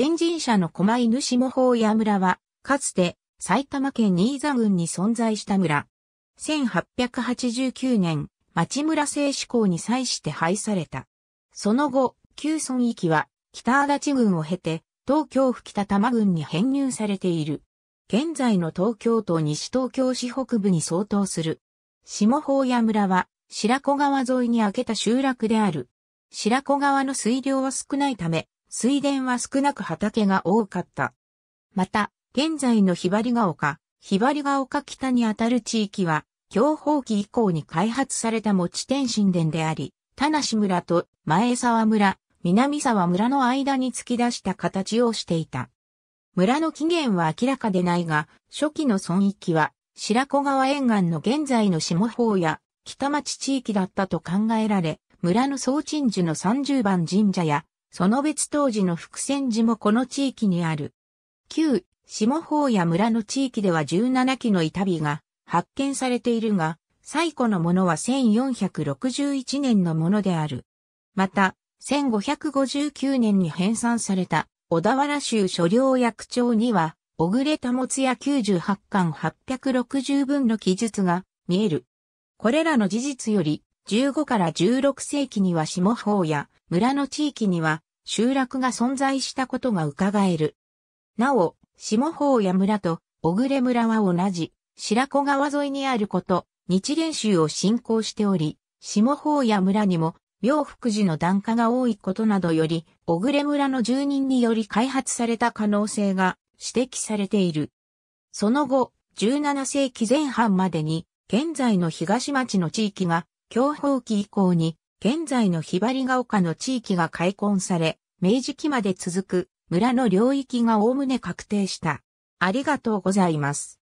天神社の狛犬下法屋村は、かつて埼玉県新座郡に存在した村。1889年、町村制施行に際して廃された。その後、旧村域は北足立郡を経て、東京府北多摩郡に編入されている。現在の東京都西東京市北部に相当する。下法屋村は、白子川沿いに開けた集落である。白子川の水量は少ないため、水田は少なく畑が多かった。また、現在のひばりが丘、ひばりが丘北にあたる地域は、享保期以降に開発された持ち天神殿であり、田無村と前沢村、南沢村の間に突き出した形をしていた。村の起源は明らかでないが、初期の村域は、白子川沿岸の現在の下方や北町地域だったと考えられ、村の総鎮守の30番神社やその別当時の福泉寺もこの地域にある。旧、下方や村の地域では17基の板みが発見されているが、最古のものは1461年のものである。また、1559年に編纂された小田原州所領役長には、小暮保や98巻860分の記述が見える。これらの事実より、15から16世紀には下方や村の地域には集落が存在したことが伺える。なお、下方や村と小暮村は同じ白子川沿いにあること、日蓮宗を信仰しており、下方や村にも妙福寺の段下が多いことなどより、小暮村の住人により開発された可能性が指摘されている。その後、17世紀前半までに、現在の東町の地域が享保期以降に、現在のひばりが丘の地域が開墾され、明治期まで続く村の領域が概ね確定した。ありがとうございます。